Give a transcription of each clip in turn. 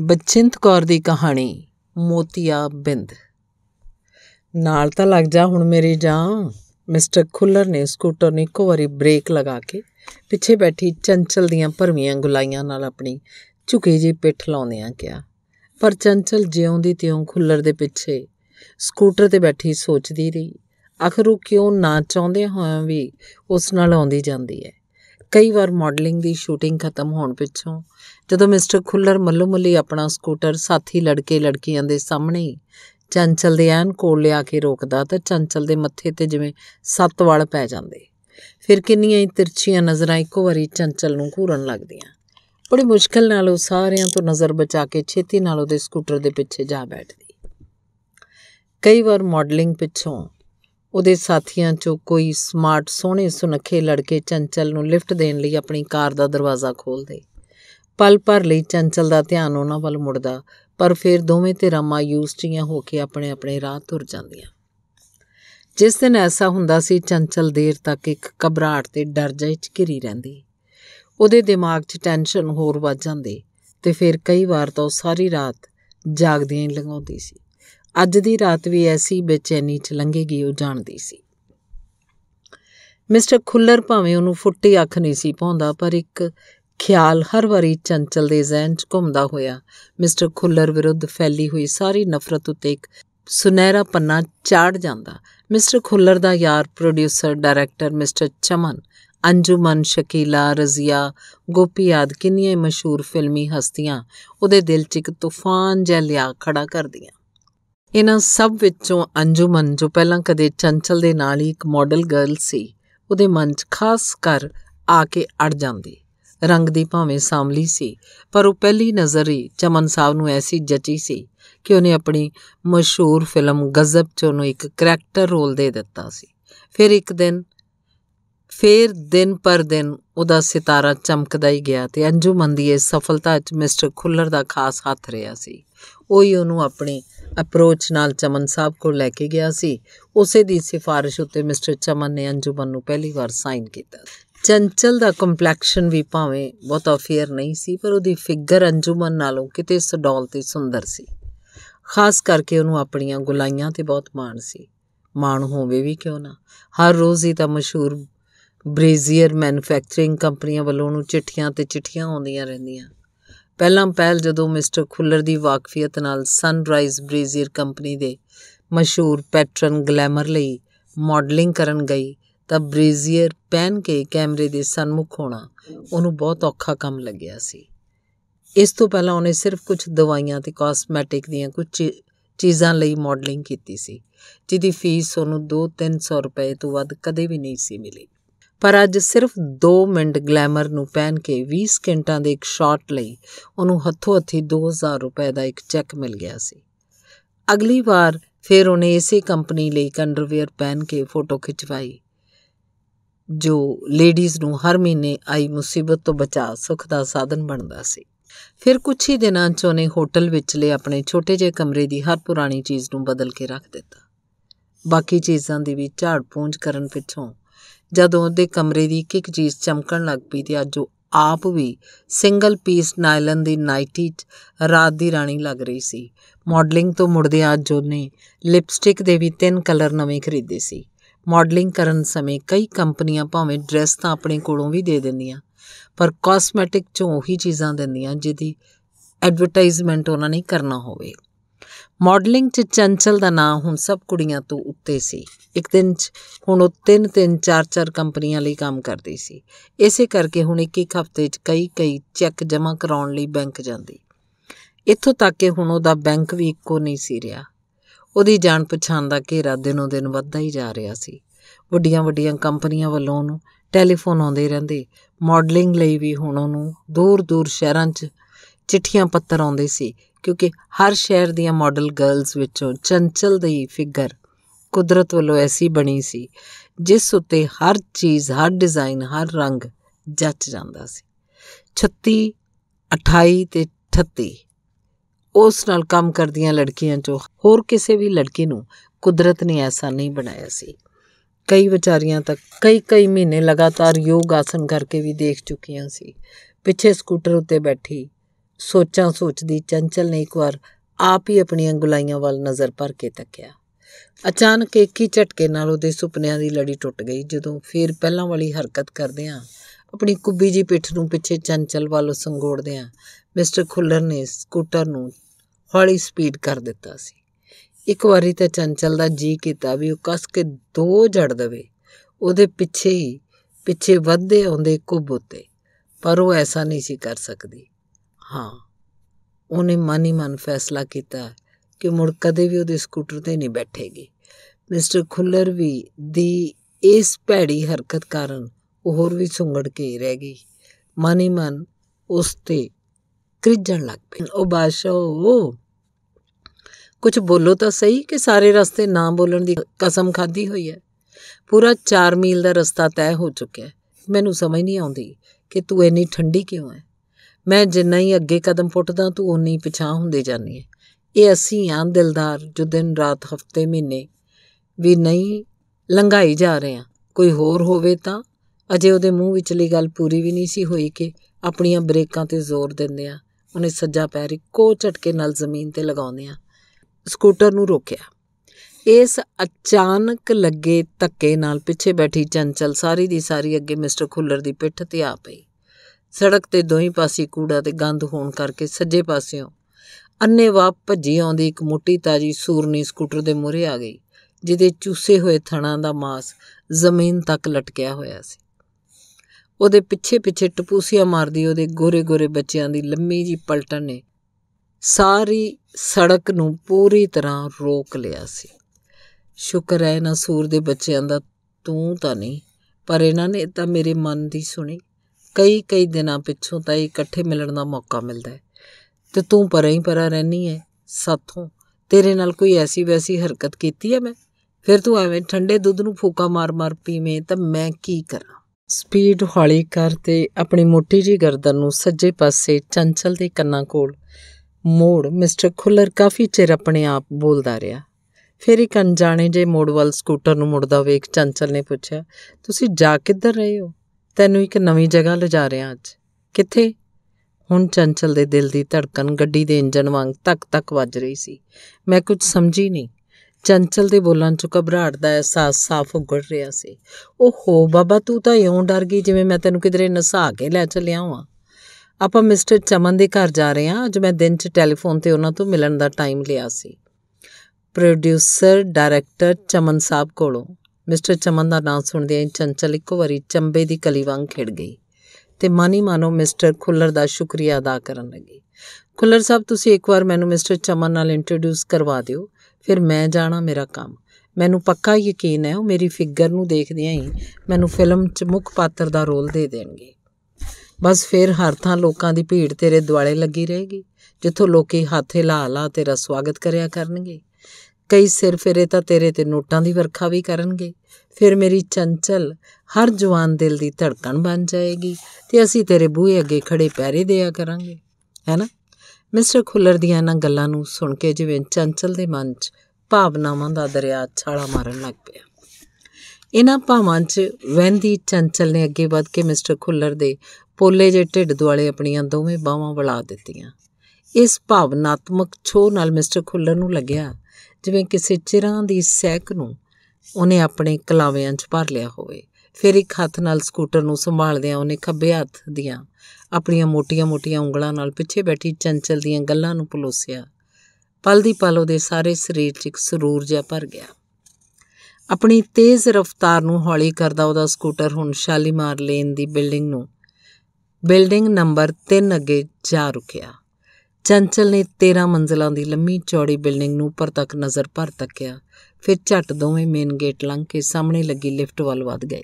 ਬਚਿੰਤ ਕੌਰ ਦੀ ਕਹਾਣੀ ਮੋਤੀਆ ਬਿੰਦ ਨਾਲ ਤਾਂ ਲੱਗ ਜਾ ਹੁਣ ਮੇਰੀ ਜਾਂ ਮਿਸਟਰ ਖੁੱਲਰ ਨੇ ਸਕੂਟਰ ਨੂੰ ਇੱਕ ਵਾਰੀ ਬ੍ਰੇਕ ਲਗਾ ਕੇ ਪਿੱਛੇ ਬੈਠੀ ਚੰਚਲ ਦੀਆਂ ਭਰਵੀਆਂ ਗੁਲਾਈਆਂ ਨਾਲ ਆਪਣੀ ਝੁਕੇ ਜੀ ਪਿੱਠ ਲਾਉਂਦੇ ਆ ਕਿਆ ਪਰ ਚੰਚਲ ਜਿਉਂ ਦੀ ਤਿਉਂ ਖੁੱਲਰ ਦੇ ਪਿੱਛੇ ਸਕੂਟਰ ਤੇ ਬੈਠੀ ਸੋਚਦੀ ਰਹੀ ਅਖਰੂ ਕਿਉਂ ਨਾ ਚਾਹੁੰਦੇ ਹੋਇਆਂ ਵੀ ਉਸ ਨਾਲ ਆਉਂਦੀ ਜਾਂਦੀ ਹੈ ਕਈ ਵਾਰ ਮਾਡਲਿੰਗ ਦੀ ਸ਼ੂਟਿੰਗ ਖਤਮ ਹੋਣ ਪਿੱਛੋਂ ਜਦੋਂ ਮਿਸਟਰ ਖੁੱਲਰ ਮੱਲੋ ਮੱਲੀ ਆਪਣਾ ਸਕੂਟਰ ਸਾਥੀ ਲੜਕੇ ਲੜਕੀਆਂ ਦੇ ਸਾਹਮਣੇ ਚੰਚਲ ਦੇ ਐਨ ਕੋਲ ਲਿਆ ਕੇ ਰੋਕਦਾ ਤਾਂ ਚੰਚਲ ਦੇ ਮੱਥੇ ਤੇ ਜਿਵੇਂ ਸੱਤ ਵਾਲ ਪੈ ਜਾਂਦੇ ਫਿਰ ਕਿੰਨੀਆਂ ਹੀ ਤਿਰਛੀਆਂ ਨਜ਼ਰਾਂ ਇੱਕੋ ਵਾਰੀ ਚੰਚਲ ਨੂੰ ਘੂਰਨ ਲੱਗਦੀਆਂ ਬੜੀ ਮੁਸ਼ਕਲ ਨਾਲ ਉਹ ਸਾਰਿਆਂ ਤੋਂ ਨਜ਼ਰ ਬਚਾ ਕੇ ਛੇਤੀ ਨਾਲ ਉਹਦੇ ਸਕੂਟਰ ਦੇ ਪਿੱਛੇ ਜਾ ਬੈਠਦੀ ਕਈ ਵਾਰ ਮਾਡਲਿੰਗ ਪਿੱਛੋਂ ਉਹਦੇ ਸਾਥੀਆਂ 'ਚੋਂ ਕੋਈ ਸਮਾਰਟ ਸੋਹਣੇ ਸੁਨੱਖੇ ਲੜਕੇ ਚੰਚਲ ਨੂੰ ਲਿਫਟ ਦੇਣ ਲਈ ਆਪਣੀ ਕਾਰ ਦਾ ਦਰਵਾਜ਼ਾ ਖੋਲ੍ਹਦੇ ਪਲ ਭਰ ਲਈ ਚੰਚਲ ਦਾ ਧਿਆਨ ਉਹਨਾਂ ਵੱਲ ਮੁੜਦਾ ਪਰ ਫਿਰ ਦੋਵੇਂ ਧਿਰਾਂ ਰਾਮਾ ਯੂਸਟੀਆਂ ਹੋ ਕੇ ਆਪਣੇ ਆਪਣੇ ਰਾਹ ਤੁਰ ਜਾਂਦੀਆਂ ਜਿਸ ਦਿਨ ਐਸਾ ਹੁੰਦਾ ਸੀ ਚੰਚਲ ਦੇਰ ਤੱਕ ਇੱਕ ਕਬਰਾਟ ਤੇ ਡਰ ਜਾਈ 'ਚ ਘਿਰੀ ਰਹਿੰਦੀ ਉਹਦੇ ਦਿਮਾਗ 'ਚ ਟੈਨਸ਼ਨ ਹੋਰ ਵੱਧ ਜਾਂਦੀ ਤੇ ਫਿਰ ਕਈ ਵਾਰ ਤਾਂ ਉਹ ਸਾਰੀ ਰਾਤ ਜਾਗਦੀਆਂ ਲਗਾਉਂਦੀ ਲੰਘਾਉਂਦੀ ਸੀ ਅੱਜ ਦੀ ਰਾਤ ਵੀ ਐਸੀ ਬੇਚੈਨੀ ਚ ਲੰਘੇਗੀ ਉਹ ਜਾਣਦੀ ਸੀ ਮਿਸਟਰ ਖੁੱਲਰ ਭਾਵੇਂ ਉਹਨੂੰ ਫੁੱਟੀ ਅੱਖ ਨਹੀਂ ਸੀ ਪਾਉਂਦਾ ਪਰ ਇੱਕ ਖਿਆਲ ਹਰ ਵਾਰੀ ਚੰਚਲ ਦੇ ਜ਼ਹਿਨ 'ਚ ਘੁੰਮਦਾ ਹੋਇਆ ਮਿਸਟਰ ਖੁੱਲਰ ਵਿਰੁੱਧ ਫੈਲੀ ਹੋਈ ਸਾਰੀ ਨਫ਼ਰਤ ਉੱਤੇ ਇੱਕ ਸੁਨਹਿਰਾ ਪੰਨਾ ਚਾੜ ਜਾਂਦਾ ਮਿਸਟਰ ਖੁੱਲਰ ਦਾ ਯਾਰ producer director mister Chaman Anjuman Shakila Razia Gopi ਆਦ ਕਿੰਨੀਆਂ ਮਸ਼ਹੂਰ ਫਿਲਮੀ ਹਸਤੀਆਂ ਉਹਦੇ ਦਿਲ 'ਚ ਇੱਕ ਤੂਫਾਨ ਜਿਹਾ ਲਿਆ ਖੜਾ ਕਰਦੀਆਂ ਇਹਨਾਂ ਸਭ ਵਿੱਚੋਂ ਅੰਜੁਮਨ ਜੋ ਪਹਿਲਾਂ ਕਦੇ ਚੰਚਲ ਦੇ ਨਾਲ ਹੀ ਇੱਕ ਮਾਡਲ ਗਰਲ ਸੀ ਉਹਦੇ ਮਨ 'ਚ ਖਾਸ ਕਰ ਆ ਕੇ ਅੜ ਜਾਂਦੀ ਰੰਗ ਦੀ ਭਾਵੇਂ ਸਾਮਲੀ ਸੀ ਪਰ ਉਹ ਪਹਿਲੀ ਨਜ਼ਰ ਹੀ ਚਮਨ ਸਾਹਿਬ ਨੂੰ ਐਸੀ ਜੱਚੀ ਸੀ ਕਿ ਉਹਨੇ ਆਪਣੀ ਮਸ਼ਹੂਰ ਫਿਲਮ ਗਜ਼ਬ 'ਚ ਉਹਨੂੰ ਇੱਕ ਕੈਰੈਕਟਰ ਰੋਲ ਦੇ ਦਿੱਤਾ ਸੀ ਫਿਰ ਇੱਕ ਦਿਨ ਫਿਰ ਦਿਨ ਪਰ ਦਿਨ ਉਹਦਾ ਸਿਤਾਰਾ ਚਮਕਦਾ ਹੀ ਗਿਆ ਤੇ ਅੰਜੂ ਮੰਦੀ ਇਸ ਸਫਲਤਾ 'ਚ ਮਿਸਟਰ ਖੁੱਲਰ ਦਾ ਖਾਸ ਹੱਥ ਰਿਹਾ ਸੀ ਉਹੀ ਉਹਨੂੰ ਆਪਣੇ ਅਪਰੋਚ ਨਾਲ ਚਮਨ ਸਾਹਿਬ ਕੋਲ ਲੈ ਕੇ ਗਿਆ ਸੀ ਉਸੇ ਦੀ ਸਿਫਾਰਿਸ਼ ਉੱਤੇ ਮਿਸਟਰ ਚਮਨ ਨੇ ਅੰਜੁਮਨ ਨੂੰ ਪਹਿਲੀ ਵਾਰ ਸਾਈਨ ਕੀਤਾ ਚੰਚਲ ਦਾ ਕੰਪਲੈਕਸ਼ਨ ਵੀ ਭਾਵੇਂ ਬਹੁਤਾ ਫੇਅਰ ਨਹੀਂ ਸੀ ਪਰ ਉਹਦੀ ਫਿਗਰ ਅੰਜੁਮਨ ਨਾਲੋਂ ਕਿਤੇ ਸਡੋਲ ਤੇ ਸੁੰਦਰ ਸੀ ਖਾਸ ਕਰਕੇ ਉਹਨੂੰ ਆਪਣੀਆਂ ਗੁਲਾਈਆਂ ਤੇ ਬਹੁਤ ਮਾਣ ਸੀ ਮਾਣ ਹੋਵੇ ਵੀ ਕਿਉਂ ਨਾ ਹਰ ਰੋਜ਼ ਹੀ ਤਾਂ ਮਸ਼ਹੂਰ ਬ੍ਰੇਜ਼ੀਅਰ ਮੈਨੂਫੈਕਚਰਿੰਗ ਕੰਪਨੀਆਂ ਵੱਲੋਂ ਉਹਨੂੰ ਚਿੱਠੀਆਂ ਤੇ ਚਿੱਠੀਆਂ ਆਉਂਦੀਆਂ ਰਹਿੰਦੀਆਂ ਪਹਿਲਾਂ ਪਹਿਲ ਜਦੋਂ ਮਿਸਟਰ ਖੁੱਲਰ ਦੀ ਵਾਕਫੀਅਤ ਨਾਲ ਸਨਰਾਈਜ਼ ਬ੍ਰੇਜ਼ੀਅਰ ਕੰਪਨੀ ਦੇ ਮਸ਼ਹੂਰ ਪੈਟਰਨ ਗਲੈਮਰ ਲਈ ਮਾਡਲਿੰਗ ਕਰਨ ਗਈ ਤਾਂ ਬ੍ਰੇਜ਼ੀਅਰ ਪਹਿਨ ਕੇ ਕੈਮਰੇ ਦੇ ਸਨਮੁਖ ਹੋਣਾ ਉਹਨੂੰ ਬਹੁਤ ਔਖਾ ਕੰਮ ਲੱਗਿਆ ਸੀ ਇਸ ਤੋਂ ਪਹਿਲਾਂ ਉਹਨੇ ਸਿਰਫ ਕੁਝ ਦਵਾਈਆਂ ਤੇ ਕਾਸਮੈਟਿਕ ਦੀਆਂ ਕੁਝ ਚੀਜ਼ਾਂ ਲਈ ਮਾਡਲਿੰਗ ਕੀਤੀ ਸੀ ਜਿਹਦੀ ਫੀਸ ਉਹਨੂੰ 2-300 ਰੁਪਏ ਤੋਂ ਵੱਧ ਕਦੇ ਵੀ ਨਹੀਂ ਸੀ ਮਿਲੀ ਪਰ ਅੱਜ ਸਿਰਫ 2 ਮਿੰਟ ਗਲੈਮਰ ਨੂੰ ਪਹਿਨ ਕੇ 20 ਸਕਿੰਟਾਂ ਦੇ ਇੱਕ ਸ਼ਾਟ ਲਈ ਉਹਨੂੰ ਹੱਥੋਂ ਹੱਥੀ 2000 ਰੁਪਏ ਦਾ ਇੱਕ ਚੈੱਕ ਮਿਲ ਗਿਆ ਸੀ ਅਗਲੀ ਵਾਰ ਫਿਰ ਉਹਨੇ ਇਸੇ ਕੰਪਨੀ ਲਈ ਕੰਡਰਵੇਅਰ ਪਹਿਨ ਕੇ ਫੋਟੋ ਖਿਚਵਾਈ ਜੋ ਲੇਡੀਜ਼ ਨੂੰ ਹਰ ਮਹੀਨੇ ਆਈ ਮੁਸੀਬਤ ਤੋਂ ਬਚਾ ਸੁੱਖ ਦਾ ਸਾਧਨ ਬਣਦਾ ਸੀ ਫਿਰ ਕੁਝ ਹੀ ਦਿਨਾਂ 'ਚ ਉਹਨੇ ਹੋਟਲ ਵਿੱਚਲੇ ਆਪਣੇ ਛੋਟੇ ਜਿਹੇ ਕਮਰੇ ਦੀ ਹਰ ਪੁਰਾਣੀ ਚੀਜ਼ ਨੂੰ ਬਦਲ ਕੇ ਰੱਖ ਦਿੱਤਾ ਬਾਕੀ ਚੀਜ਼ਾਂ ਦੀ ਵੀ ਝਾੜ ਪੂੰਝ ਕਰਨ ਪਿੱਛੋਂ ਜਦੋਂ ਉਹਦੇ ਕਮਰੇ ਦੀ ਇੱਕ ਇੱਕ ਚੀਜ਼ ਚਮਕਣ ਲੱਗ ਪਈ ਤੇ ਅੱਜ ਉਹ ਆਪ ਵੀ ਸਿੰਗਲ ਪੀਸ ਨਾਇਲਨ ਦੀ ਨਾਈਟੀ ਰਾਤ ਦੀ ਰਾਣੀ ਲੱਗ ਰਹੀ ਸੀ ਮਾਡਲਿੰਗ ਤੋਂ ਮੁੜਦੇ ਅੱਜ ਉਹਨੇ ਲਿਪਸਟਿਕ ਦੇ ਵੀ ਤਿੰਨ ਕਲਰ ਨਵੇਂ ਖਰੀਦੇ ਸੀ ਮਾਡਲਿੰਗ ਕਰਨ ਸਮੇਂ ਕਈ ਕੰਪਨੀਆਂ ਭਾਵੇਂ ਡਰੈਸ ਤਾਂ ਆਪਣੇ ਕੋਲੋਂ ਵੀ ਦੇ ਦਿੰਦੀਆਂ ਪਰ ਕਾਸਮੈਟਿਕ ਚੋਂ ਉਹੀ ਚੀਜ਼ਾਂ ਦਿੰਦੀਆਂ ਜਿਹਦੀ ਐਡਵਰਟਾਈਜ਼ਮੈਂਟ ਉਹਨਾਂ ਨੇ ਕਰਨਾ ਹੋਵੇ ਮਾਡਲਿੰਗ 'ਚ ਚੰਚਲ ਦਾ ਨਾਮ ਹੁਣ ਸਭ ਕੁੜੀਆਂ ਤੋਂ ਉੱਤੇ ਸੀ ਇੱਕ ਦਿਨ 'ਚ ਹੁਣ ਉਹ ਤਿੰਨ ਤਿੰਨ ਚਾਰ ਚਾਰ ਕੰਪਨੀਆਂ ਲਈ ਕੰਮ ਕਰਦੀ ਸੀ ਇਸੇ ਕਰਕੇ ਹੁਣ ਇੱਕ ਇੱਕ ਹਫ਼ਤੇ 'ਚ ਕਈ ਕਈ ਚੈੱਕ ਜਮ੍ਹਾਂ ਕਰਾਉਣ ਲਈ ਬੈਂਕ ਜਾਂਦੀ ਇੱਥੋਂ ਤੱਕ ਕਿ ਹੁਣ ਉਹਦਾ ਬੈਂਕ ਵੀ ਇੱਕੋ ਨਹੀਂ ਸੀ ਰਿਹਾ ਉਹਦੀ ਜਾਣ ਪਛਾਣ ਦਾ ਘੇਰਾ ਦਿਨੋਂ ਦਿਨ ਵੱਧਦਾ ਹੀ ਜਾ ਰਿਹਾ ਸੀ ਵੱਡੀਆਂ ਵੱਡੀਆਂ ਕੰਪਨੀਆਂ ਵੱਲੋਂ ਉਹਨੂੰ ਟੈਲੀਫੋਨ ਆਉਂਦੇ ਰਹਿੰਦੇ ਮਾਡਲਿੰਗ ਲਈ ਵੀ ਹੁਣ ਉਹਨੂੰ ਦੂਰ ਦੂਰ ਸ਼ਹਿਰਾਂ 'ਚ ਚਿੱਠੀਆਂ ਪੱਤਰ ਆਉਂਦੇ ਸੀ ਕਿਉਂਕਿ ਹਰ ਸ਼ਹਿਰ ਦੀਆਂ ਮਾਡਲ ਗਰਲਸ ਵਿੱਚੋਂ ਚੰਚਲ ਦੀ ਫਿਗਰ ਕੁਦਰਤ ਵੱਲੋਂ ਐਸੀ ਬਣੀ ਸੀ ਜਿਸ ਉੱਤੇ ਹਰ ਚੀਜ਼ ਹਰ ਡਿਜ਼ਾਈਨ ਹਰ ਰੰਗ ਜੱਚ ਜਾਂਦਾ ਸੀ 36 28 ਤੇ 38 ਉਸ ਨਾਲ ਕੰਮ ਕਰਦੀਆਂ ਲੜਕੀਆਂ ਚੋਂ ਹੋਰ ਕਿਸੇ ਵੀ ਲੜਕੀ ਨੂੰ ਕੁਦਰਤ ਨੇ ਐਸਾ ਨਹੀਂ ਬਣਾਇਆ ਸੀ ਕਈ ਵਿਚਾਰੀਆਂ ਤਾਂ ਕਈ ਕਈ ਮਹੀਨੇ ਲਗਾਤਾਰ ਯੋਗ ਆਸਨ ਕਰਕੇ ਵੀ ਦੇਖ ਚੁੱਕੀਆਂ ਸੀ ਪਿੱਛੇ ਸਕੂਟਰ ਉੱਤੇ ਬੈਠੀ ਸੋਚਾਂ ਸੋਚਦੀ ਚੰਚਲ ਨੇ ਇੱਕ ਵਾਰ ਆਪ ਹੀ ਆਪਣੀਆਂ ਗੁਲਾਈਆਂ ਵੱਲ ਨਜ਼ਰ ਭਰ ਕੇ ਤੱਕਿਆ ਅਚਾਨਕ ਇੱਕ ਹੀ ਝਟਕੇ ਨਾਲ ਉਹਦੇ ਸੁਪਨਿਆਂ ਦੀ ਲੜੀ ਟੁੱਟ ਗਈ ਜਦੋਂ ਫੇਰ ਪਹਿਲਾਂ ਵਾਲੀ ਹਰਕਤ ਕਰਦੇ ਆ ਆਪਣੀ ਕੁੱਬੀ ਜੀ ਪਿੱਠ ਨੂੰ ਪਿੱਛੇ ਚੰਚਲ ਵੱਲ ਆ ਮਿਸਟਰ ਖੁੱਲਰ ਨੇ ਸਕੂਟਰ ਨੂੰ ਹੌਲੀ ਸਪੀਡ ਕਰ ਦਿੱਤਾ ਸੀ ਇੱਕ ਵਾਰੀ ਤਾਂ ਚੰਚਲ ਦਾ ਜੀ ਕੀਤਾ ਵੀ ਉਹ ਕੱਸ ਕੇ ਦੋ ਜੜ ਦਵੇ ਉਹਦੇ ਪਿੱਛੇ ਹੀ ਪਿੱਛੇ ਵੱਧਦੇ ਆਉਂਦੇ ਕੁੱਬ ਉੱਤੇ ਪਰ ਉਹ ਐਸਾ ਨਹੀਂ ਸੀ ਕਰ ਸਕਦੀ ਹਾਂ ਉਹਨੇ ਮਨ ਹੀ ਮਨ ਫੈਸਲਾ ਕੀਤਾ ਕਿ ਮੁੜ ਕਦੇ ਵੀ ਉਹਦੇ ਸਕੂਟਰ ਤੇ ਨਹੀਂ ਬੈਠੇਗੀ ਮਿਸਟਰ ਖੁੱਲਰ ਵੀ ਦੀ ਇਸ ਭੈੜੀ ਹਰਕਤ ਕਾਰਨ ਉਹ ਹੋਰ ਵੀ ਸੁੰਗੜ ਕੇ ਰਹਿ ਗਈ ਮਨ ਹੀ ਮਨ ਉਸ ਤੇ ਕ੍ਰਿਜਣ ਲੱਗ ਪਈ ਉਹ ਬਾਦਸ਼ਾਹ ਉਹ ਕੁਝ ਬੋਲੋ ਤਾਂ ਸਹੀ ਕਿ ਸਾਰੇ ਰਸਤੇ ਨਾ ਬੋਲਣ ਦੀ ਕਸਮ ਖਾਦੀ ਹੋਈ ਹੈ ਪੂਰਾ 4 ਮੀਲ ਦਾ ਰਸਤਾ ਤੈਅ ਹੋ ਚੁੱਕਿਆ ਮੈਨੂੰ ਸਮਝ ਨਹੀਂ ਆਉਂਦੀ ਕਿ ਤੂੰ ਇੰਨੀ ਠੰਡੀ ਕਿਉਂ ਹੈ ਮੈਂ ਜਿੰਨਾ ਹੀ ਅੱਗੇ ਕਦਮ ਪੁੱਟਦਾ ਤੂੰ ਉਨੀ ਪਿਛਾਂ ਹੁੰਦੇ ਜਾਂਦੀ ਹੈ ਇਹ ਅਸੀਂ ਆਂ ਦਿਲਦਾਰ ਜੋ ਦਿਨ ਰਾਤ ਹਫਤੇ ਮਹੀਨੇ ਵੀ ਨਹੀਂ ਲੰਘਾਈ ਜਾ ਰਹੇ ਆ ਕੋਈ ਹੋਰ ਹੋਵੇ ਤਾਂ ਅਜੇ ਉਹਦੇ ਮੂੰਹ ਵਿੱਚਲੀ ਗੱਲ ਪੂਰੀ ਵੀ ਨਹੀਂ ਸੀ ਹੋਈ ਕਿ ਆਪਣੀਆਂ ਬ੍ਰੇਕਾਂ ਤੇ ਜ਼ੋਰ ਦਿੰਦੇ ਆ ਉਹਨੇ ਸੱਜਾ ਪੈਰ ਇੱਕੋ ਝਟਕੇ ਨਾਲ ਜ਼ਮੀਨ ਤੇ ਲਗਾਉਂਦੇ ਆ ਸਕੂਟਰ ਨੂੰ ਰੋਕਿਆ ਇਸ ਅਚਾਨਕ ਲੱਗੇ ਧੱਕੇ ਨਾਲ ਪਿੱਛੇ ਬੈਠੀ ਚੰਚਲ ਸਾਰੀ ਦੀ ਸਾਰੀ ਅੱਗੇ ਮਿਸਟਰ ਖੁੱਲਰ ਦੀ ਪਿੱਠ ਤੇ ਆ ਪਈ ਸੜਕ ਤੇ ਦੋਹੀਂ ਪਾਸੇ ਕੂੜਾ ਤੇ ਗੰਦ ਹੋਣ ਕਰਕੇ ਸੱਜੇ ਪਾਸਿਓਂ ਅੰਨੇ ਵਾਪ ਭੱਜੀ ਆਉਂਦੀ ਇੱਕ ਮੋਟੀ ਤਾਜੀ ਸੂਰਨੀ ਸਕੂਟਰ ਦੇ ਮੂਰੇ ਆ ਗਈ ਜਿਹਦੇ ਚੂਸੇ ਹੋਏ ਥਣਾਂ ਦਾ ਮਾਸ ਜ਼ਮੀਨ ਤੱਕ ਲਟਕਿਆ ਹੋਇਆ ਸੀ ਉਹਦੇ ਪਿੱਛੇ-ਪਿੱਛੇ ਟਪੂਸੀਆਂ ਮਾਰਦੀ ਉਹਦੇ ਗੋਰੇ-ਗੋਰੇ ਬੱਚਿਆਂ ਦੀ ਲੰਮੀ ਜੀ ਪਲਟਣ ਨੇ ਸਾਰੀ ਸੜਕ ਨੂੰ ਪੂਰੀ ਤਰ੍ਹਾਂ ਰੋਕ ਲਿਆ ਸੀ ਸ਼ੁਕਰ ਹੈ ਨਾ ਸੂਰ ਦੇ ਬੱਚਿਆਂ ਦਾ ਤੂੰ ਤਾਂ ਨਹੀਂ ਪਰ ਇਹਨਾਂ ਨੇ ਤਾਂ ਮੇਰੇ ਮਨ ਦੀ ਸੁਣੀ ਕਈ ਕਈ ਦਿਨਾਂ ਪਿੱਛੋਂ ਤਾਂ ਇਕੱਠੇ ਮਿਲਣ ਦਾ ਮੌਕਾ ਮਿਲਦਾ ਹੈ ਤੇ ਤੂੰ ਪਰੇ ਹੀ ਪਰਾ ਰਹਿਨੀ ਹੈ ਸਾਥੋਂ ਤੇਰੇ ਨਾਲ ਕੋਈ ਐਸੀ ਵੈਸੀ ਹਰਕਤ ਕੀਤੀ ਹੈ ਮੈਂ ਫਿਰ ਤੂੰ ਐਵੇਂ ਠੰਡੇ ਦੁੱਧ ਨੂੰ ਫੂਕਾ ਮਾਰ-ਮਾਰ ਪੀਵੇਂ ਤਾਂ ਮੈਂ ਕੀ ਕਰਾਂ ਸਪੀਡ ਹੌਲੀ ਕਰ ਤੇ ਆਪਣੀ ਮੋਟੀ ਜੀ ਗਰਦਨ ਨੂੰ ਸੱਜੇ ਪਾਸੇ ਚੰਚਲ ਦੇ ਕੰਨਾਂ ਕੋਲ ਮੋੜ ਮਿਸਟਰ ਖੁੱਲਰ ਕਾਫੀ ਚਿਰ ਆਪਣੇ ਆਪ ਬੋਲਦਾ ਰਿਹਾ ਫਿਰ ਇੱਕ ਅਣਜਾਣੇ ਜੇ ਮੋੜ ਵੱਲ ਸਕੂਟਰ ਨੂੰ ਮੁੜਦਾ ਵੇਖ ਚੰਚਲ ਨੇ ਪੁੱਛਿਆ ਤੁਸੀਂ ਜਾ ਕਿੱਧਰ ਰਹੇ ਹੋ ਤੈਨੂੰ ਇੱਕ ਨਵੀਂ ਜਗ੍ਹਾ ਲਿਜਾ ਰਿਹਾ ਅੱਜ ਕਿੱਥੇ ਹੁਣ ਚੰਚਲ ਦੇ ਦਿਲ ਦੀ ਧੜਕਣ ਗੱਡੀ ਦੇ ਇੰਜਨ ਵਾਂਗ ਤੱਕ ਤੱਕ ਵੱਜ ਰਹੀ ਸੀ ਮੈਂ ਕੁਝ ਸਮਝੀ ਨਹੀਂ ਚੰਚਲ ਦੇ ਬੋਲਾਂ ਚੋਂ ਘਬਰਾਟ ਦਾ ਅਹਿਸਾਸ ਸਾਫ਼ ਉੱਗੜ ਰਿਹਾ ਸੀ ਉਹ ਹੋ ਬਾਬਾ ਤੂੰ ਤਾਂ ਇਉਂ ਡਰ ਗਈ ਜਿਵੇਂ ਮੈਂ ਤੈਨੂੰ ਕਿਧਰੇ ਨਸਾ ਕੇ ਲੈ ਚੱਲਿਆ ਹਾਂ ਆਪਾਂ ਮਿਸਟਰ ਚਮਨ ਦੇ ਘਰ ਜਾ ਰਹੇ ਹਾਂ ਅੱਜ ਮੈਂ ਦਿਨ 'ਚ ਟੈਲੀਫੋਨ ਤੇ ਉਹਨਾਂ ਤੋਂ ਮਿਲਣ ਦਾ ਟਾਈਮ ਲਿਆ ਸੀ ਪ੍ਰੋਡਿਊਸਰ ਡਾਇਰੈਕਟਰ ਚਮਨ ਸਾਹਿਬ ਕੋਲੋਂ ਮਿਸਟਰ ਚਮਨ ਦਾ ਨਾਮ ਸੁਣਦੇ ਹੀ ਚੰਚਲ ਇੱਕ ਵਾਰੀ ਚੰਬੇ ਦੀ ਕਲੀ ਵਾਂਗ ਖਿੜ ਗਈ ਤੇ ਮਾਨੀ ਮਾਨੋ ਮਿਸਟਰ ਖੁੱਲਰ ਦਾ ਸ਼ੁਕਰੀਆ ਅਦਾ ਕਰਨ ਲੱਗੀ ਖੁੱਲਰ ਸਾਹਿਬ ਤੁਸੀਂ ਇੱਕ ਵਾਰ ਮੈਨੂੰ ਮਿਸਟਰ ਚਮਨ ਨਾਲ ਇੰਟਰੋਡਿਊਸ ਕਰਵਾ ਦਿਓ ਫਿਰ ਮੈਂ ਜਾਣਾ ਮੇਰਾ ਕੰਮ ਮੈਨੂੰ ਪੱਕਾ ਯਕੀਨ ਹੈ ਉਹ ਮੇਰੀ ਫਿਗਰ ਨੂੰ ਦੇਖਦਿਆਂ ਹੀ ਮੈਨੂੰ ਫਿਲਮ 'ਚ ਮੁੱਖ ਪਾਤਰ ਦਾ ਰੋਲ ਦੇ ਦੇਣਗੇ ਬਸ ਫਿਰ ਹਰ ਥਾਂ ਲੋਕਾਂ ਦੀ ਭੀੜ ਤੇਰੇ ਦੁਆਲੇ ਲੱਗੀ ਰਹੇਗੀ ਜਿੱਥੋਂ ਲੋਕੀ ਹੱਥੇ ਲਾ ਲਾ ਤੇਰਾ ਸਵਾਗਤ ਕਰਿਆ ਕਰਨਗੇ ਕਈ ਸਿਰ ਫੇਰੇ ਤਾਂ ਤੇਰੇ ਤੇ ਨੋਟਾਂ ਦੀ ਵਰਖਾ ਵੀ ਕਰਨਗੇ ਫਿਰ ਮੇਰੀ ਚੰਚਲ ਹਰ ਜਵਾਨ ਦਿਲ ਦੀ ਧੜਕਣ ਬਣ ਜਾਏਗੀ ਤੇ ਅਸੀਂ ਤੇਰੇ ਬੂਹੇ ਅੱਗੇ ਖੜੇ ਪੈਰੇ ਦਿਆ ਕਰਾਂਗੇ ਹੈਨਾ ਮਿਸਟਰ ਖੁੱਲਰ ਦੀਆਂ ਇਹਨਾਂ ਗੱਲਾਂ ਨੂੰ ਸੁਣ ਕੇ ਜਿਵੇਂ ਚੰਚਲ ਦੇ ਮਨ 'ਚ ਭਾਵਨਾਵਾਂ ਦਾ ਦਰਿਆ ਛਾਲਾ ਮਾਰਨ ਲੱਗ ਪਿਆ ਇਹਨਾਂ ਭਾਵਾਂ 'ਚ ਵਹਿੰਦੀ ਚੰਚਲ ਨੇ ਅੱਗੇ ਵੱਧ ਕੇ ਮਿਸਟਰ ਖੁੱਲਰ ਦੇ ਪੋਲੇ ਜੇ ਢਿੱਡ ਦੁਆਲੇ ਆਪਣੀਆਂ ਦੋਵੇਂ ਬਾਹਾਂ ਵਲਾ ਦਿੱਤੀਆਂ ਇਸ ਭਾਵਨਾਤਮਕ ਛੋਹ ਨਾਲ ਮਿਸਟਰ ਖੁੱਲਰ ਨੂੰ ਲੱਗਿਆ ਜਿਵੇਂ ਕਿਸੇ ਚਿਰਾਂ ਦੀ ਸੈਕ ਨੂੰ ਉਹਨੇ ਆਪਣੇ ਕਲਾਵਿਆਂ 'ਚ ਭਰ ਲਿਆ ਹੋਵੇ ਫਿਰ ਇੱਕ ਹੱਥ ਨਾਲ ਸਕੂਟਰ ਨੂੰ ਸੰਭਾਲਦਿਆਂ ਉਹਨੇ ਖੱਬੇ ਹੱਥ ਦੀਆਂ ਆਪਣੀਆਂ ਮੋਟੀਆਂ-ਮੋਟੀਆਂ ਉਂਗਲਾਂ ਨਾਲ ਪਿੱਛੇ ਬੈਠੀ ਚੰਚਲ ਦੀਆਂ ਗੱਲਾਂ ਨੂੰ ਪਲੋਸਿਆ ਪਲ ਦੀ ਪਲ ਉਹਦੇ ਸਾਰੇ ਸਰੀਰ 'ਚ ਇੱਕ ਸਰੂਰ ਜਿਹਾ ਭਰ ਗਿਆ ਆਪਣੀ ਤੇਜ਼ ਰਫ਼ਤਾਰ ਨੂੰ ਹੌਲੀ ਕਰਦਾ ਉਹਦਾ ਸਕੂਟਰ ਹੁਣ ਸ਼ਾਲੀਮਾਰ ਲੇਨ ਦੀ ਬਿਲਡਿੰਗ ਨੂੰ ਬਿਲਡਿੰਗ ਨੰਬਰ 3 ਅੱਗੇ ਜਾ ਰੁਕਿਆ ਚੰਚਲ ਨੇ 13 ਮੰਜ਼ਲਾਂ ਦੀ ਲੰਮੀ ਚੌੜੀ ਬਿਲਡਿੰਗ ਨੂੰ ਉੱਪਰ ਤੱਕ ਨਜ਼ਰ ਭਰ ਤੱਕਿਆ ਫਿਰ ਛੱਟ ਦੋਵੇਂ ਮੇਨ ਗੇਟ ਲੰਘ ਕੇ ਸਾਹਮਣੇ ਲੱਗੀ ਲਿਫਟ ਵੱਲ ਵਧ ਗਏ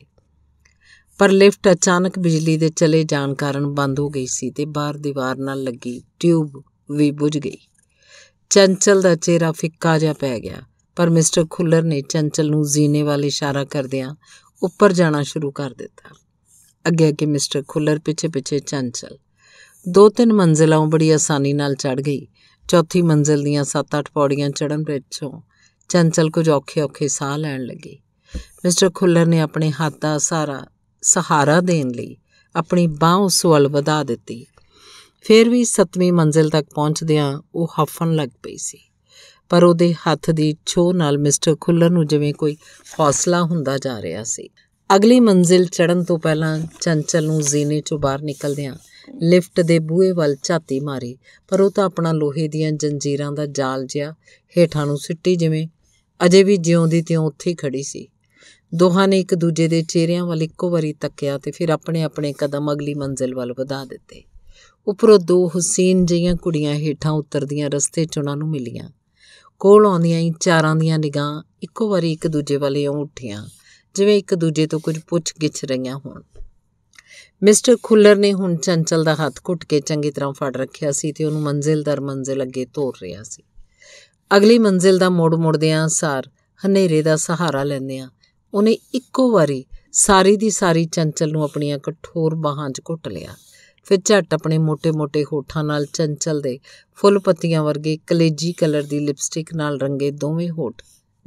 ਪਰ ਲਿਫਟ ਅਚਾਨਕ ਬਿਜਲੀ ਦੇ ਚਲੇ ਜਾਣ ਕਾਰਨ ਬੰਦ ਹੋ ਗਈ ਸੀ ਤੇ ਬਾਹਰ ਦੀਵਾਰ ਨਾਲ ਲੱਗੀ ਟਿਊਬ ਵੀ ਬੁਝ ਗਈ ਚੰਚਲ ਦਾ ਚਿਹਰਾ ਫਿੱਕਾ ਜਿਹਾ ਪੈ ਗਿਆ ਪਰ ਮਿਸਟਰ ਖੁੱਲਰ ਨੇ ਚੰਚਲ ਨੂੰ ਜ਼ੀਨੇ ਵੱਲ ਇਸ਼ਾਰਾ ਕਰਦਿਆਂ ਉੱਪਰ ਜਾਣਾ ਸ਼ੁਰੂ ਕਰ ਦਿੱਤਾ ਅੱਗੇ ਅੱਗੇ ਮਿਸਟਰ ਖੁੱਲਰ ਪਿੱਛੇ ਪਿੱਛੇ ਚੰਚਲ ਦੋ ਤਿੰਨ ਮੰਜ਼ਲਾਂ ਬੜੀ ਆਸਾਨੀ ਨਾਲ ਚੜ ਗਈ ਚੌਥੀ ਮੰਜ਼ਲ ਦੀਆਂ ਸੱਤ ਅੱਠ ਪੌੜੀਆਂ ਚੜਨ ਵਿੱਚੋਂ ਚੰਚਲ ਕੁਝ ਔਖੇ-ਔਖੇ ਸਾਹ ਲੈਣ ਲੱਗੀ ਮਿਸਟਰ ਖੁੱਲਰ ਨੇ ਆਪਣੇ ਹੱਥ ਦਾ ਸਹਾਰਾ ਸਹਾਰਾ ਦੇਣ ਲਈ ਆਪਣੀ ਬਾਹ ਉਸ ਵੱਲ ਵਧਾ ਦਿੱਤੀ ਫਿਰ ਵੀ ਸੱਤਵੀਂ ਮੰਜ਼ਲ ਤੱਕ ਪਹੁੰਚਦਿਆਂ ਉਹ ਹਫਨ ਲੱਗ ਪਈ ਸੀ ਪਰ ਉਹਦੇ ਹੱਥ ਦੀ ਛੋਹ ਨਾਲ ਮਿਸਟਰ ਖੁੱਲਰ ਨੂੰ ਜਿਵੇਂ ਕੋਈ ਹੌਸਲਾ ਹੁੰਦਾ ਜਾ ਰਿਹਾ ਸੀ ਅਗਲੀ ਮੰਜ਼ਿਲ ਚੜਨ ਤੋਂ ਪਹਿਲਾਂ ਚੰਚਲ ਨੂੰ ਜ਼ੀਨੇ ਚੋਂ ਬਾਹਰ ਨਿਕਲਦਿਆਂ ਲਿਫਟ ਦੇ ਬੂਹੇ ਵੱਲ ਝਾਤੀ ਮਾਰੀ ਪਰ ਉਹ ਤਾਂ ਆਪਣਾ ਲੋਹੇ ਦੀਆਂ ਜੰਜੀਰਾਂ ਦਾ ਜਾਲ ਜਿਹਾ ਹੇਠਾਂ ਨੂੰ ਸਿੱਟੀ ਜਿਵੇਂ ਅਜੇ ਵੀ ਜਿਉਂਦੀ ਤਿਉਂ ਉੱਥੇ ਹੀ ਖੜੀ ਸੀ ਦੋਹਾਂ ਨੇ ਇੱਕ ਦੂਜੇ ਦੇ ਚਿਹਰਿਆਂ ਵੱਲ ਇੱਕੋ ਵਾਰੀ ਤੱਕਿਆ ਤੇ ਫਿਰ ਆਪਣੇ ਆਪਣੇ ਕਦਮ ਅਗਲੀ ਮੰਜ਼ਿਲ ਵੱਲ ਵਧਾ ਦਿੱਤੇ ਉਪਰੋਂ ਦੋ ਹੁਸੈਨ ਜਿਹੀਆਂ ਕੁੜੀਆਂ ਹੇਠਾਂ ਉਤਰਦੀਆਂ ਰਸਤੇ 'ਚ ਉਹਨਾਂ ਨੂੰ ਮਿਲੀਆਂ ਕੋਲ ਆਉਂਦੀਆਂ ਹੀ ਚਾਰਾਂ ਦੀਆਂ ਨਿਗਾਹ ਇੱਕੋ ਵਾਰੀ ਇੱਕ ਦੂਜੇ ਵੱਲ ਇਉਂ ਉੱਠੀਆਂ ਜਿਵੇਂ ਇੱਕ ਦੂਜੇ ਤੋਂ ਕੁਝ ਪੁੱਛ ਗਿੱਛ ਰਹੀਆਂ ਹੋਣ ਮਿਸਟਰ ਖੁੱਲਰ ਨੇ ਹੁਣ ਚੰਚਲ ਦਾ ਹੱਥ ਘੁੱਟ ਕੇ ਚੰਗੀ ਤਰ੍ਹਾਂ ਫੜ ਰੱਖਿਆ ਸੀ ਤੇ ਉਹਨੂੰ ਮੰਜ਼ਿਲ ਦਰ ਮੰਜ਼ਿਲ ਅੱਗੇ ਤੋਰ ਰਿਹਾ ਸੀ ਅਗਲੀ ਮੰਜ਼ਿਲ ਦਾ ਮੋੜ ਮੁੜਦਿਆਂ ਸਾਰ ਹਨੇਰੇ ਦਾ ਸਹਾਰਾ ਆ ਉਹਨੇ ਇੱਕੋ ਵਾਰੀ ਸਾਰੀ ਦੀ ਸਾਰੀ ਚੰਚਲ ਨੂੰ ਆਪਣੀਆਂ ਕਠੋਰ ਬਾਹਾਂ 'ਚ ਘੁੱਟ ਲਿਆ ਫਿਰ ਝੱਟ ਆਪਣੇ ਮੋٹے-ਮੋٹے ਹੋਠਾਂ ਨਾਲ ਚੰਚਲ ਦੇ ਫੁੱਲ ਪੱਤੀਆਂ ਵਰਗੇ ਕਲੇਜੀ ਕਲਰ ਦੀ ਲਿਪਸਟਿਕ ਨਾਲ ਰੰਗੇ ਦੋਵੇਂ ਹੋਠ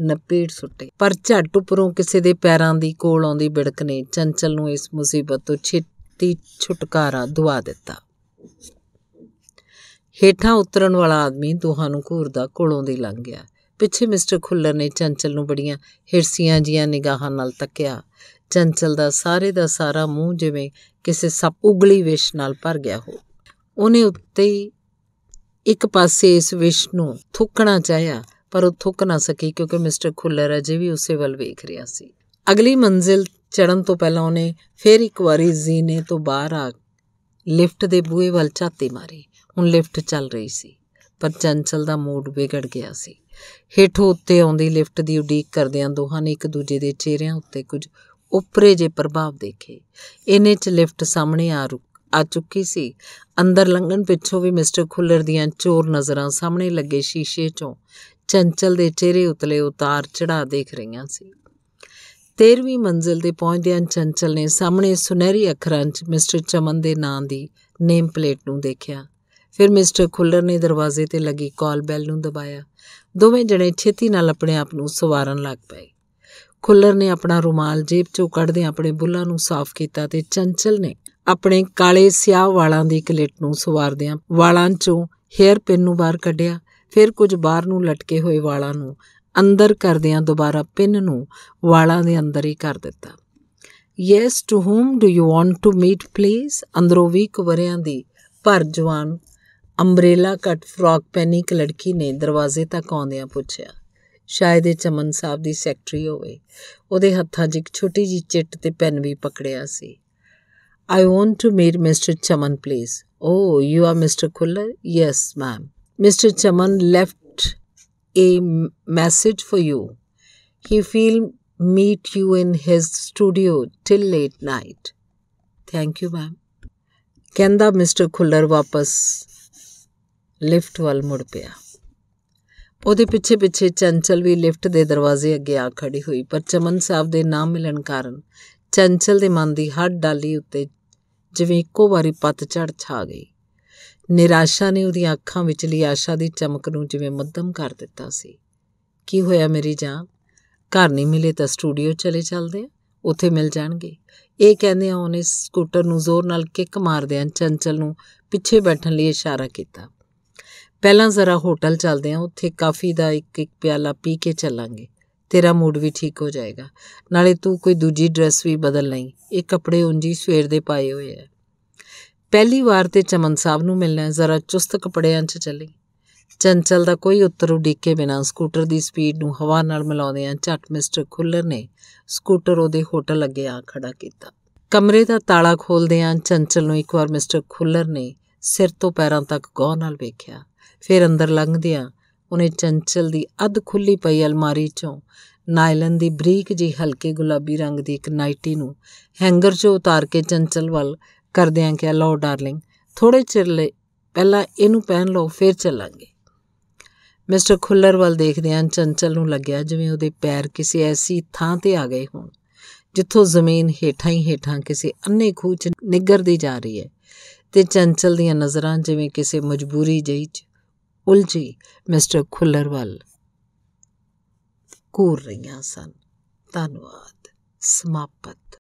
ਨਪੇੜ ਸੁੱਟੇ ਪਰ ਝੱਟ ਉਪਰੋਂ ਕਿਸੇ ਦੇ ਪੈਰਾਂ ਦੀ ਕੋਲ ਆਉਂਦੀ ਬਿੜਕ ਨੇ ਚੰਚਲ ਨੂੰ ਇਸ ਮੁਸੀਬਤ ਤੋਂ ਛੇ ਛੇਤੀ ਛੁਟਕਾਰਾ ਦਵਾ ਦਿੱਤਾ ਹੇਠਾਂ ਉਤਰਨ ਵਾਲਾ ਆਦਮੀ ਦੋਹਾਂ ਨੂੰ ਘੂਰਦਾ ਕੋਲੋਂ ਦੀ ਲੰਘ ਗਿਆ ਪਿੱਛੇ ਮਿਸਟਰ ਖੁੱਲਰ ਨੇ ਚੰਚਲ ਨੂੰ ਬੜੀਆਂ ਹਿਰਸੀਆਂ ਜੀਆਂ ਨਿਗਾਹਾਂ ਨਾਲ ਤੱਕਿਆ ਚੰਚਲ ਦਾ ਸਾਰੇ ਦਾ ਸਾਰਾ ਮੂੰਹ ਜਿਵੇਂ ਕਿਸੇ ਸੱਪ ਉਗਲੀ ਵਿਸ਼ ਨਾਲ ਭਰ ਗਿਆ ਹੋ ਉਹਨੇ ਉੱਤੇ ਹੀ ਇੱਕ ਪਾਸੇ ਇਸ ਵਿਸ਼ ਨੂੰ ਥੁੱਕਣਾ ਚਾਹਿਆ ਪਰ ਉਹ ਥੁੱਕ ਨਾ ਸਕੀ ਕਿਉਂਕਿ ਮਿਸਟਰ ਖੁੱਲਰ ਅਜੇ ਵੀ ਉਸੇ ਵੱਲ ਵੇਖ ਰਿਹਾ ਸੀ ਅਗਲੀ ਮੰਜ਼ਿਲ ਚੜਨ ਤੋਂ ਪਹਿਲਾਂ ਉਹਨੇ ਫੇਰ ਇੱਕ ਵਾਰੀ ਜ਼ੀਨੇ ਤੋਂ ਬਾਹਰ ਆ ਲਿਫਟ ਦੇ ਬੂਹੇ ਵੱਲ ਝਾਤੀ ਮਾਰੀ ਹੁਣ ਲਿਫਟ ਚੱਲ ਰਹੀ ਸੀ ਪਰ ਚੰਚਲ ਦਾ ਮੂਡ ਵਿਗੜ ਗਿਆ ਸੀ ਹੇਠੋਂ ਉੱਤੇ ਆਉਂਦੀ ਲਿਫਟ ਦੀ ਉਡੀਕ ਕਰਦਿਆਂ ਦੋਹਾਂ ਨੇ ਇੱਕ ਦੂਜੇ ਦੇ ਚਿਹਰਿਆਂ ਉੱਤੇ ਕੁਝ ਉਪਰੇ ਜੇ ਪ੍ਰਭਾਵ ਦੇਖੇ ਇਨੇ ਚ ਲਿਫਟ ਸਾਹਮਣੇ ਆ ਰੁਕ ਆ ਚੁੱਕੀ ਸੀ ਅੰਦਰ ਲੰਘਣ ਪਿੱਛੋਂ ਵੀ ਮਿਸਟਰ ਖੁੱਲਰ ਦੀਆਂ ਚੋਰ ਨਜ਼ਰਾਂ ਸਾਹਮਣੇ ਲੱਗੇ ਸ਼ੀਸ਼ੇ 'ਚੋਂ ਚੰਚਲ ਦੇ ਚਿਹਰੇ ਉਤਲੇ ਉਤਾਰ ਚੜਾ ਦੇਖ ਰਹੀਆਂ ਸੀ 13ਵੀਂ ਮੰਜ਼ਲ ਤੇ ਪਹੁੰਚਦਿਆਂ ਚੰਚਲ ਨੇ ਸਾਹਮਣੇ ਸੁਨਹਿਰੀ ਅੱਖਰਾਂ 'ਚ ਮਿਸਟਰ ਚਮਨ ਦੇ ਨਾਂ ਦੀ ਨੇਮ ਪਲੇਟ ਨੂੰ ਦੇਖਿਆ ਫਿਰ ਮਿਸਟਰ ਖੁੱਲਰ ਨੇ ਦਰਵਾਜ਼ੇ ਤੇ ਲੱਗੀ ਕਾਲ ਬੈਲ ਨੂੰ ਦਬਾਇਆ ਦੋਵੇਂ ਜਣੇ ਛੇਤੀ ਨਾਲ ਆਪਣੇ ਆਪ ਨੂੰ ਸਵਾਰਨ ਲੱਗ ਪਏ ਖੁੱਲਰ ਨੇ ਆਪਣਾ ਰੁਮਾਲ ਜੇਬ 'ਚੋਂ ਕੱਢਦੇ ਆਪਣੇ ਬੁੱਲਾਂ ਨੂੰ ਸਾਫ਼ ਕੀਤਾ ਤੇ ਚੰਚਲ ਨੇ ਆਪਣੇ ਕਾਲੇ ਸਿਆਹ ਵਾਲਾਂ ਦੀ ਕਲੇਟ ਨੂੰ ਸਵਾਰਦਿਆਂ ਵਾਲਾਂ 'ਚੋਂ ਹੇਅਰ ਪਿੰਨ ਨੂੰ ਬਾਹਰ ਕੱਢਿਆ ਫਿਰ ਕੁਝ ਬਾਹਰ ਨੂੰ ਲਟਕੇ ਹੋਏ ਵਾਲਾਂ ਨੂੰ ਅੰਦਰ ਕਰਦਿਆਂ ਦੁਬਾਰਾ ਪਿੰਨ ਨੂੰ ਵਾਲਾਂ ਦੇ ਅੰਦਰ ਹੀ ਕਰ ਦਿੱਤਾ yes to whom do you want to meet please ਅੰਦਰੋਂ ਵੀ ਵਰਿਆਂ ਦੀ ਭਰ ਜਵਾਨ ਅੰਬ੍ਰੇਲਾ ਕਟ ਫਰਾਕ ਪਹਿਨੀ ਇੱਕ ਲੜਕੀ ਨੇ ਦਰਵਾਜ਼ੇ ਤੱਕ ਆਉਂਦਿਆਂ ਪੁੱਛਿਆ ਸ਼ਾਇਦ ਇਹ ਚਮਨ ਸਾਹਿਬ ਦੀ ਸੈਕਟਰੀ ਹੋਵੇ ਉਹਦੇ ਹੱਥਾਂ 'ਚ ਇੱਕ ਛੋਟੀ ਜਿਹੀ ਚਿੱਟ ਤੇ ਪੈਨ ਵੀ ਪਕੜਿਆ ਸੀ I want to meet mister Chaman please oh you are mister Khullar yes ma'am mister Chaman left a message for you. If he'll meet you in his studio till late night. Thank you, ma'am. ਕਹਿੰਦਾ mister Khullar ਵਾਪਸ lift ਵੱਲ ਮੁੜ ਪਿਆ ਉਹਦੇ ਪਿੱਛੇ ਪਿੱਛੇ ਚੰਚਲ ਵੀ lift ਦੇ ਦਰਵਾਜ਼ੇ ਅੱਗੇ ਆ ਖੜੀ ਹੋਈ ਪਰ ਚਮਨ ਸਾਹਿਬ ਦੇ ਨਾ ਮਿਲਣ ਕਾਰਨ ਚੰਚਲ ਦੇ ਮਨ ਦੀ ਹੱਡ ਡਾਲੀ ਉੱਤੇ ਜਿਵੇਂ ਇੱਕੋ ਵਾਰੀ ਪੱਤ ਝੜ ਛਾ ਗਈ ਨਿਰਾਸ਼ਾ ਨੇ ਉਹਦੀਆਂ ਅੱਖਾਂ ਵਿੱਚਲੀ ਆਸ਼ਾ ਦੀ ਚਮਕ ਨੂੰ ਜਿਵੇਂ ਮੱਧਮ ਕਰ ਦਿੱਤਾ ਸੀ ਕੀ ਹੋਇਆ ਮੇਰੀ ਜਾਨ ਘਰ ਨਹੀਂ ਮਿਲੇ ਤਾਂ ਸਟੂਡੀਓ ਚਲੇ ਚੱਲਦੇ ਆ ਉੱਥੇ ਮਿਲ ਜਾਣਗੇ ਇਹ ਕਹਿੰਦੇ ਆ ਉਹਨੇ ਸਕੂਟਰ ਨੂੰ ਜ਼ੋਰ ਨਾਲ ਕਿੱਕ ਮਾਰਦੇ ਆ ਚੰਚਲ ਨੂੰ ਪਿੱਛੇ ਬੈਠਣ ਲਈ ਇਸ਼ਾਰਾ ਕੀਤਾ ਪਹਿਲਾਂ ਜ਼ਰਾ ਹੋਟਲ ਚੱਲਦੇ ਆ ਉੱਥੇ ਕਾਫੀ ਦਾ ਇੱਕ ਇੱਕ ਪਿਆਲਾ ਪੀ ਕੇ ਚੱਲਾਂਗੇ ਤੇਰਾ ਮੂਡ ਵੀ ਠੀਕ ਹੋ ਜਾਏਗਾ ਨਾਲੇ ਤੂੰ ਕੋਈ ਦੂਜੀ ਡਰੈਸ ਵੀ ਬਦਲ ਲਈ ਇਹ ਕੱਪੜੇ ਉਂਝ ਹੀ ਸਵੇਰ ਦੇ ਪਾਏ ਹੋਏ ਆ ਪਹਿਲੀ ਵਾਰ ਤੇ ਚਮਨ ਸਾਹਿਬ ਨੂੰ ਮਿਲਣਾ ਜ਼ਰਾ ਚੁਸਤ ਕਪੜਿਆਂ 'ਚ ਚੱਲੀ ਚੰਚਲ ਦਾ ਕੋਈ ਉੱਤਰ ਉਡੀਕੇ ਬਿਨਾਂ ਸਕੂਟਰ ਦੀ ਸਪੀਡ ਨੂੰ ਹਵਾ ਨਾਲ ਮਿਲਾਉਂਦਿਆਂ ਝਟ ਮਿਸਟਰ ਖੁੱਲਰ ਨੇ ਸਕੂਟਰ ਉਹਦੇ ਹੋਟਲ ਅੱਗੇ ਆ ਖੜਾ ਕੀਤਾ ਕਮਰੇ ਦਾ ਤਾਲਾ ਖੋਲਦਿਆਂ ਚੰਚਲ ਨੂੰ ਇੱਕ ਵਾਰ ਮਿਸਟਰ ਖੁੱਲਰ ਨੇ ਸਿਰ ਤੋਂ ਪੈਰਾਂ ਤੱਕ ਗੌਰ ਨਾਲ ਵੇਖਿਆ ਫਿਰ ਅੰਦਰ ਲੰਘਦਿਆਂ ਉਹਨੇ ਚੰਚਲ ਦੀ ਅੱਧ ਖੁੱਲੀ ਪਈ ਅਲਮਾਰੀ 'ਚੋਂ ਨਾਇਲਨ ਦੀ ਬਰੀਕ ਜੀ ਹਲਕੇ ਗੁਲਾਬੀ ਰੰਗ ਦੀ ਇੱਕ ਨਾਈਟੀ ਨੂੰ ਹੈਂਗਰ 'ਚੋਂ ਉਤਾਰ ਕੇ ਚੰਚਲ ਵੱਲ ਕਰਦਿਆਂ ਕਿਹਾ ਲਓ ਡਾਰਲਿੰਗ ਥੋੜੇ ਚਿਰ ਲਈ ਪਹਿਲਾਂ ਇਹਨੂੰ ਪਹਿਨ ਲਓ ਫਿਰ ਚੱਲਾਂਗੇ ਮਿਸਟਰ ਖੁੱਲਰ ਵੱਲ ਦੇਖਦਿਆਂ ਚੰਚਲ ਨੂੰ ਲੱਗਿਆ ਜਿਵੇਂ ਉਹਦੇ ਪੈਰ ਕਿਸੇ ਐਸੀ ਥਾਂ ਤੇ ਆ ਗਏ ਹੋਣ ਜਿੱਥੋਂ ਜ਼ਮੀਨ ਹੇਠਾਂ ਹੀ ਹੇਠਾਂ ਕਿਸੇ ਅੰਨੇ ਖੂਹ 'ਚ ਨਿੱਗਰਦੀ ਜਾ ਰਹੀ ਹੈ ਤੇ ਚੰਚਲ ਦੀਆਂ ਨਜ਼ਰਾਂ ਜਿਵੇਂ ਕਿਸੇ ਮਜਬੂਰੀ ਜਈ 'ਚ ਉਲਝੀ ਮਿਸਟਰ ਖੁੱਲਰ ਵੱਲ ਰਹੀਆਂ ਸਨ ਧੰਨਵਾਦ ਸਮਾਪਤ